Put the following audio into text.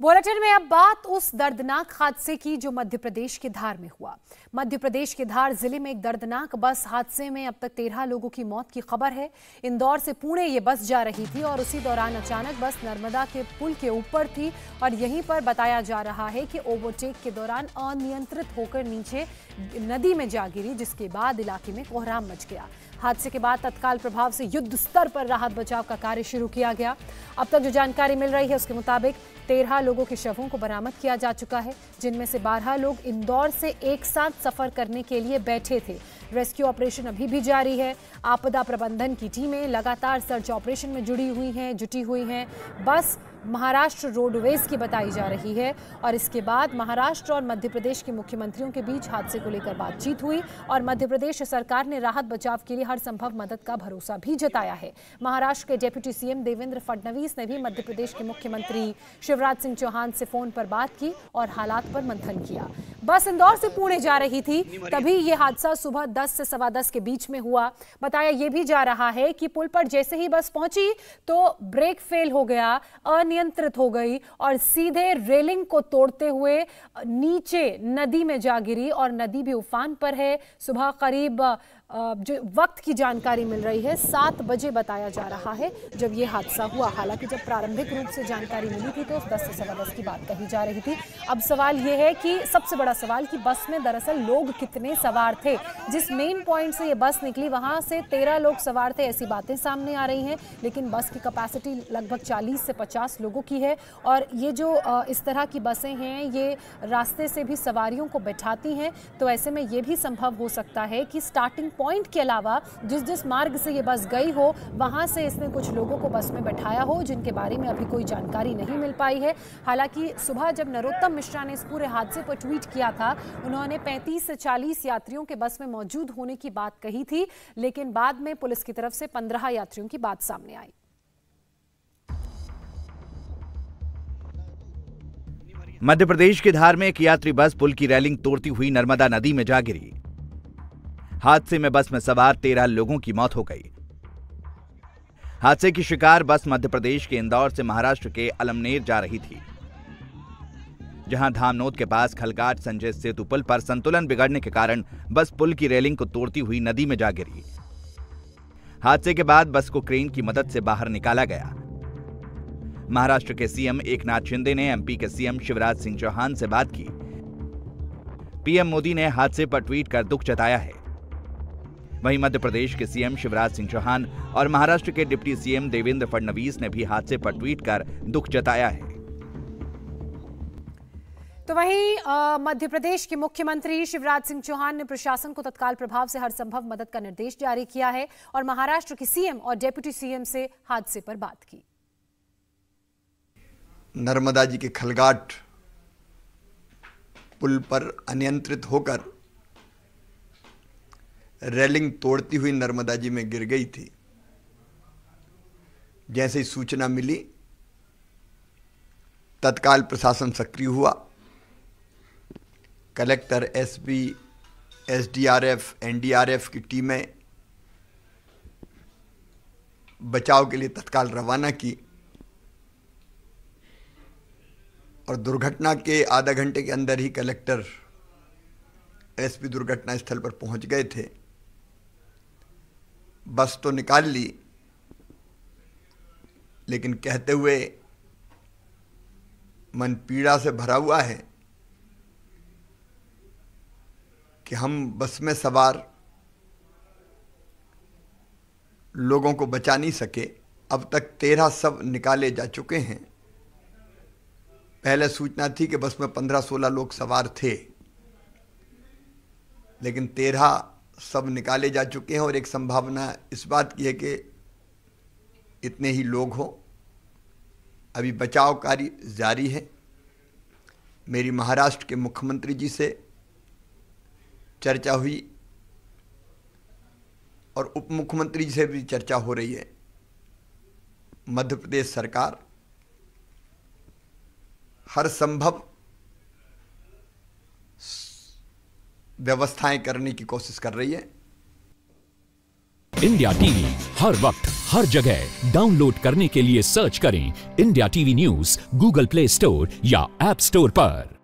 bulletin में अब बात उस दर्दनाक हादसे की जो मध्य प्रदेश के धार में हुआ मध्य प्रदेश के धार जिले में एक दर्दनाक बस हादसे में अब तक तेरह लोगों की मौत की खबर है इंदौर से पुणे ये बस जा रही थी और उसी दौरान अचानक बस नर्मदा के पुल के ऊपर थी और यहीं पर बताया जा रहा है कि ओवरटेक के दौरान अनियंत्रित होकर नीचे नदी में जा गिरी जिसके बाद इलाके में कोहराम मच गया हादसे के बाद तत्काल प्रभाव से युद्ध स्तर पर राहत बचाव का कार्य शुरू किया गया अब तक जो जानकारी मिल रही है उसके मुताबिक तेरह लोगों के शवों को बरामद किया जा चुका है जिनमें से बारह लोग इंदौर से एक साथ सफर करने के लिए बैठे थे रेस्क्यू ऑपरेशन अभी भी जारी है आपदा प्रबंधन की टीमें लगातार सर्च ऑपरेशन में जुड़ी हुई हैं जुटी हुई हैं बस महाराष्ट्र रोडवेज की बताई जा रही है और इसके बाद महाराष्ट्र और मध्य प्रदेश के मुख्यमंत्रियों के बीच हादसे को लेकर बातचीत हुई और मध्य प्रदेश सरकार ने राहत बचाव के लिए हर संभव मदद का भरोसा भी जताया है महाराष्ट्र के डेप्यूटी सीएम देवेंद्र फडणवीस ने भी मध्य प्रदेश के मुख्यमंत्री शिवराज सिंह चौहान से फोन पर बात की और हालात पर मंथन किया बस इंदौर से पुणे जा रही थी तभी यह हादसा सुबह दस से सवा दस के बीच में हुआ बताया यह भी जा रहा है कि पुल पर जैसे ही बस पहुंची तो ब्रेक फेल हो गया अन अनियंत्रित हो गई और सीधे रेलिंग को तोड़ते हुए नीचे नदी में जा गिरी और नदी भी उफान पर है सुबह करीब जो वक्त की जानकारी मिल रही है सात बजे बताया जा रहा है जब ये हादसा हुआ हालांकि जब प्रारंभिक रूप से जानकारी मिली थी तो दस से सवा दस की बात कही जा रही थी अब सवाल ये है कि सबसे बड़ा सवाल कि बस में दरअसल लोग कितने सवार थे जिस मेन पॉइंट से ये बस निकली वहाँ से तेरह लोग सवार थे ऐसी बातें सामने आ रही हैं लेकिन बस की कैपेसिटी लगभग चालीस से पचास लोगों की है और ये जो इस तरह की बसें हैं ये रास्ते से भी सवारियों को बैठाती हैं तो ऐसे में ये भी संभव हो सकता है कि स्टार्टिंग पॉइंट के अलावा जिस जिस मार्ग से ये बस गई हो वहाँ से इसने कुछ लोगों को बस में बैठाया हो जिनके बारे में अभी कोई जानकारी नहीं मिल पाई है हालांकि सुबह जब नरोत्तम मिश्रा ने इस पूरे हादसे पर ट्वीट किया था उन्होंने पैंतीस से चालीस यात्रियों के बस में मौजूद होने की बात कही थी लेकिन बाद में पुलिस की तरफ से पंद्रह यात्रियों की बात सामने आई मध्य प्रदेश के धार में एक यात्री बस पुल की रैलिंग तोड़ती हुई नर्मदा नदी में जा गिरी हादसे में बस में सवार तेरह लोगों की मौत हो गई हादसे की शिकार बस मध्य प्रदेश के इंदौर से महाराष्ट्र के अलमनेर जा रही थी जहां धामनोद के पास खलकाट संजय सेतु पुल पर संतुलन बिगड़ने के कारण बस पुल की रेलिंग को तोड़ती हुई नदी में जा गिरी हादसे के बाद बस को क्रेन की मदद से बाहर निकाला गया महाराष्ट्र के सीएम एकनाथ शिंदे ने एमपी के सीएम शिवराज सिंह चौहान से बात की पीएम मोदी ने हादसे पर ट्वीट कर दुख जताया है वहीं मध्य प्रदेश के सीएम शिवराज सिंह चौहान और महाराष्ट्र के डिप्टी सीएम देवेंद्र फडणवीस ने भी हादसे पर ट्वीट कर दुख जताया है तो वहीं मध्य प्रदेश के मुख्यमंत्री शिवराज सिंह चौहान ने प्रशासन को तत्काल प्रभाव से हर संभव मदद का निर्देश जारी किया है और महाराष्ट्र के सीएम और डेप्यूटी सीएम से हादसे पर बात की नर्मदा जी के खलगाट पुल पर अनियंत्रित होकर रेलिंग तोड़ती हुई नर्मदा जी में गिर गई थी जैसे ही सूचना मिली तत्काल प्रशासन सक्रिय हुआ कलेक्टर एसपी एसडीआरएफ एनडीआरएफ की टीमें बचाव के लिए तत्काल रवाना की और दुर्घटना के आधा घंटे के अंदर ही कलेक्टर एसपी दुर्घटना स्थल पर पहुंच गए थे बस तो निकाल ली लेकिन कहते हुए मन पीड़ा से भरा हुआ है कि हम बस में सवार लोगों को बचा नहीं सके अब तक तेरह सब निकाले जा चुके हैं पहले सूचना थी कि बस में पंद्रह सोलह लोग सवार थे लेकिन तेरह सब निकाले जा चुके हैं और एक संभावना इस बात की है कि इतने ही लोग हों अभी बचाव कार्य जारी है मेरी महाराष्ट्र के मुख्यमंत्री जी से चर्चा हुई और उप मुख्यमंत्री जी से भी चर्चा हो रही है मध्य प्रदेश सरकार हर संभव व्यवस्थाएं करने की कोशिश कर रही है इंडिया टीवी हर वक्त हर जगह डाउनलोड करने के लिए सर्च करें India TV news Google play store या एप स्टोर पर